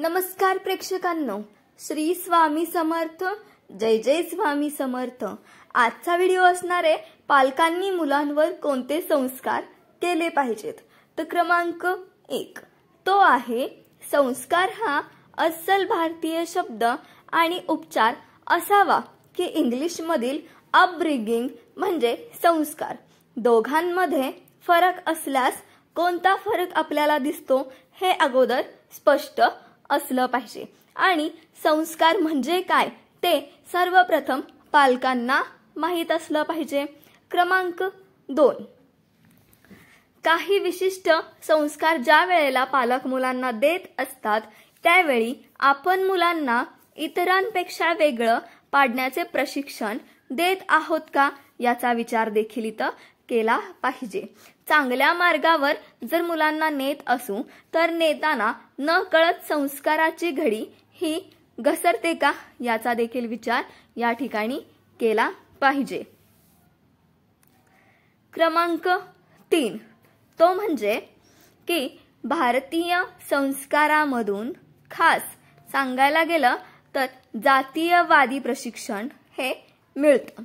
नमस्कार प्रेक्षकांनो श्री स्वामी समर्थ जय जय स्वामी समर्थ आजचा व्हिडिओ असणार आहे पालकांनी मुलांवर कोणते संस्कार केले पाहिजेत तर क्रमांक एक तो आहे संस्कार हा अस्सल भारतीय शब्द आणि उपचार असावा की इंग्लिश मधील अपब्रिगिंग म्हणजे संस्कार दोघांमध्ये फरक असल्यास कोणता फरक आपल्याला दिसतो हे अगोदर स्पष्ट असलं पाहिजे आणि संस्कार म्हणजे काय ते सर्वप्रथम पालकांना माहीत असलं पाहिजे क्रमांक दोन काही विशिष्ट संस्कार ज्या वेळेला पालक मुलांना देत असतात त्यावेळी आपण मुलांना इतरांपेक्षा वेगळं पाडण्याचे प्रशिक्षण देत आहोत का याचा विचार देखील इथं केला पाहिजे चांगल्या मार्गावर जर मुलांना नेत असू तर नेताना न कळत संस्काराची घडी ही घसरते का याचा देखील विचार या ठिकाणी केला पाहिजे क्रमांक तीन तो म्हणजे की भारतीय संस्कारामधून खास सांगायला गेलं तर जातीयवादी प्रशिक्षण हे मिळतं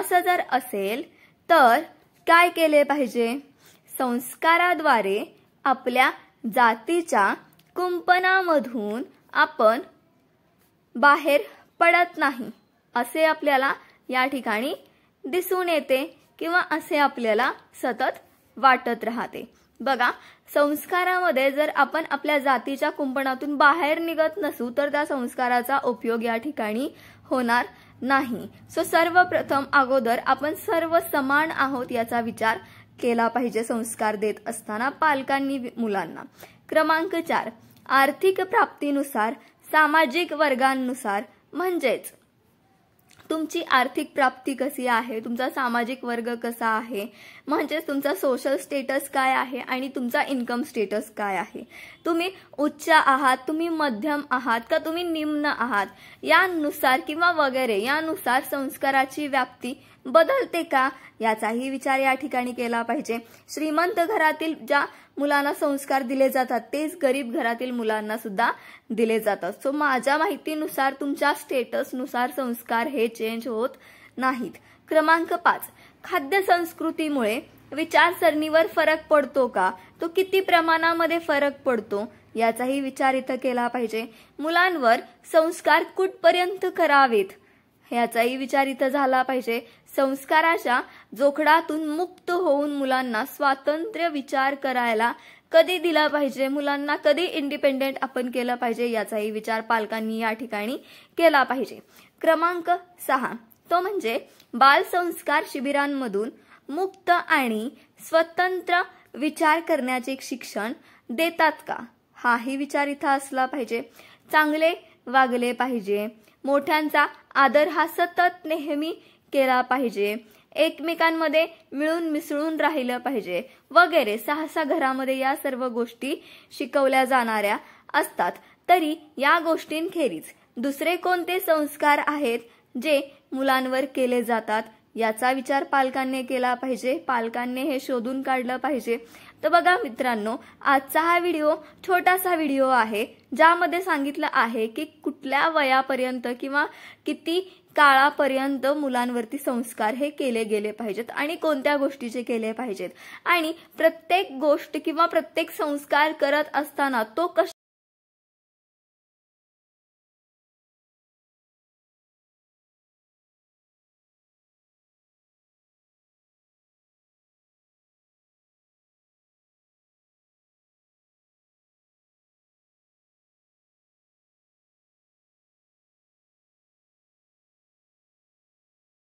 असं जर असेल तर काय केले पाहिजे संस्काराद्वारे आपल्या जातीच्या कुंपणामधून आपण बाहेर पडत नाही असे आपल्याला या ठिकाणी दिसून येते किंवा असे आपल्याला सतत वाटत राहते बघा संस्कारामध्ये जर आपण आपल्या जातीच्या कुंपणातून बाहेर निघत नसू तर त्या संस्काराचा उपयोग या ठिकाणी होणार नाही सो सर्वप्रथम अगोदर आपण सर्व समान आहोत याचा विचार केला पाहिजे संस्कार देत असताना पालकांनी मुलांना क्रमांक चार आर्थिक प्राप्तीनुसार सामाजिक वर्गांनुसार म्हणजेच तुमची आर्थिक प्राप्ती कशी आहे तुमचा सामाजिक वर्ग कसा आहे म्हणजेच तुमचा सोशल स्टेटस काय आहे आणि तुमचा इन्कम स्टेटस काय आहे तुम्ही उच्च आहात तुम्ही मध्यम आहात का तुम्ही निम्न आहात यानुसार किंवा वगैरे यानुसार संस्काराची व्याप्ती बदलते का याचाही विचार या ठिकाणी केला पाहिजे श्रीमंत घरातील ज्या मुलांना संस्कार दिले जातात तेच गरीब घरातील मुलांना सुद्धा दिले जातात सो माझ्या माहितीनुसार तुमच्या स्टेटसनुसार संस्कार हे चेंज होत नाहीत क्रमांक पाच खाद्य संस्कृतीमुळे विचारसरणीवर फरक पडतो का तो किती प्रमाणामध्ये फरक पडतो याचाही विचार इथं केला पाहिजे मुलांवर संस्कार कुठपर्यंत करावेत याचाही विचार इथं झाला पाहिजे संस्काराच्या जोखडातून मुक्त होऊन मुलांना स्वातंत्र्य विचार करायला कधी दिला पाहिजे मुलांना कधी इंडिपेंडेंट आपण केलं पाहिजे याचाही विचार पालकांनी या ठिकाणी केला पाहिजे क्रमांक सहा तो म्हणजे बालसंस्कार शिबिरांमधून मुक्त आणि स्वतंत्र विचार करण्याचे शिक्षण देतात का हाही विचार इथं असला पाहिजे चांगले वागले पाहिजे मोठ्यांचा आदर हा सतत नेहमी केला पाहिजे एकमेकांमध्ये मिळून मिसळून राहिलं पाहिजे वगैरे सहसा घरामध्ये या सर्व गोष्टी शिकवल्या जाणाऱ्या असतात तरी या गोष्टींखेरीज दुसरे कोणते संस्कार आहेत जे मुलांवर केले जातात याचा विचार पालकांनी केला पाहिजे पालकांनी हे शोधून काढलं पाहिजे तर बघा मित्रांनो आजचा हा व्हिडिओ छोटासा व्हिडिओ आहे ज्यामध्ये सांगितलं आहे की कुठल्या वयापर्यंत किंवा किती काळापर्यंत मुलांवरती संस्कार हे केले गेले पाहिजेत आणि कोणत्या गोष्टीचे केले पाहिजेत आणि प्रत्येक गोष्ट किंवा प्रत्येक संस्कार करत असताना तो कश